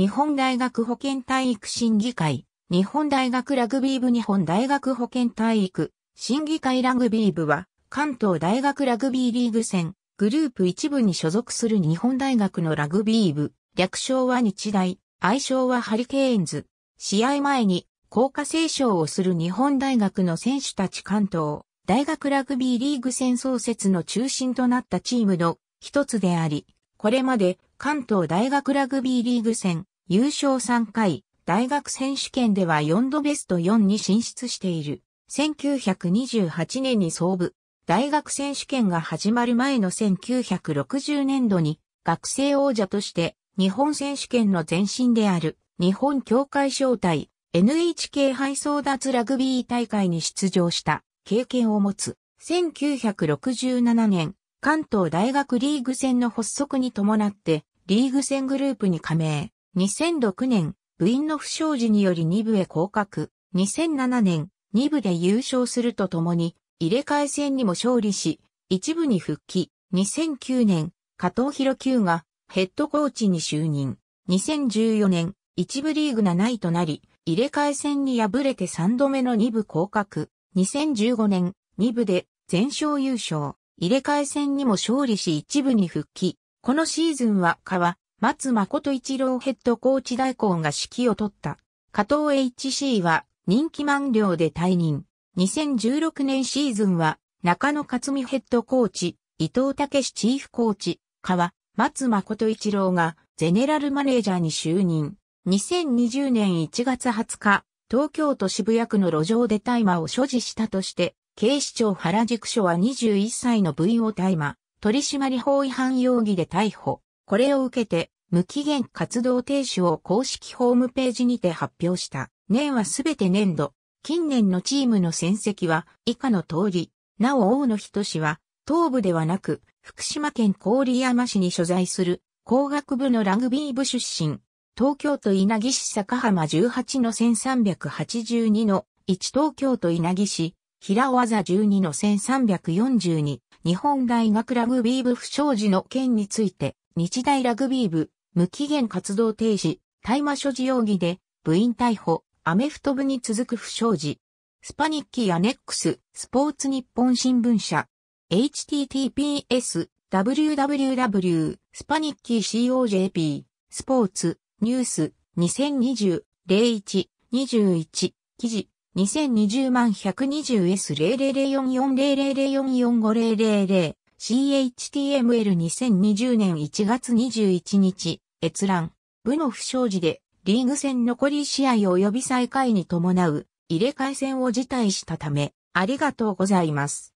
日本大学保健体育審議会、日本大学ラグビー部日本大学保健体育審議会ラグビー部は、関東大学ラグビーリーグ戦、グループ一部に所属する日本大学のラグビー部、略称は日大、愛称はハリケーンズ。試合前に、効果斉唱をする日本大学の選手たち関東、大学ラグビーリーグ戦創設の中心となったチームの一つであり、これまで関東大学ラグビーリーグ戦、優勝3回、大学選手権では4度ベスト4に進出している。1928年に創部、大学選手権が始まる前の1960年度に学生王者として日本選手権の前身である日本協会招待 NHK 配送脱ラグビー大会に出場した経験を持つ1967年関東大学リーグ戦の発足に伴ってリーグ戦グループに加盟。2006年、部員の不祥事により2部へ降格。2007年、2部で優勝するとともに、入れ替え戦にも勝利し、1部に復帰。2009年、加藤博久がヘッドコーチに就任。2014年、1部リーグ7位となり、入れ替え戦に敗れて3度目の2部降格。2015年、2部で全勝優勝。入れ替え戦にも勝利し1部に復帰。このシーズンは川、松誠一郎ヘッドコーチ代行が指揮を取った。加藤 HC は人気満了で退任。2016年シーズンは中野克美ヘッドコーチ、伊藤武史チーフコーチ、川、松誠一郎がゼネラルマネージャーに就任。2020年1月20日、東京都渋谷区の路上で大麻を所持したとして、警視庁原宿署は21歳の部員を大麻、取締法違反容疑で逮捕。これを受けて、無期限活動停止を公式ホームページにて発表した。年はすべて年度。近年のチームの戦績は以下の通り。なお大野人氏は、東部ではなく、福島県郡山市に所在する工学部のラグビー部出身。東京都稲城市坂浜18の1382の1東京都稲城市平技12の1342日本大学ラグビー部不祥事の件について日大ラグビー部、無期限活動停止、大麻所持容疑で、部員逮捕、アメフト部に続く不祥事。スパニッキーアネックス、スポーツ日本新聞社。https, www, スパニッキー cojp、スポーツ、ニュース、2020、01、21、記事、2020万 120S0004400044500 CHTML2020 年1月21日、閲覧、部の不祥事で、リーグ戦残り試合及び再開に伴う、入れ替え戦を辞退したため、ありがとうございます。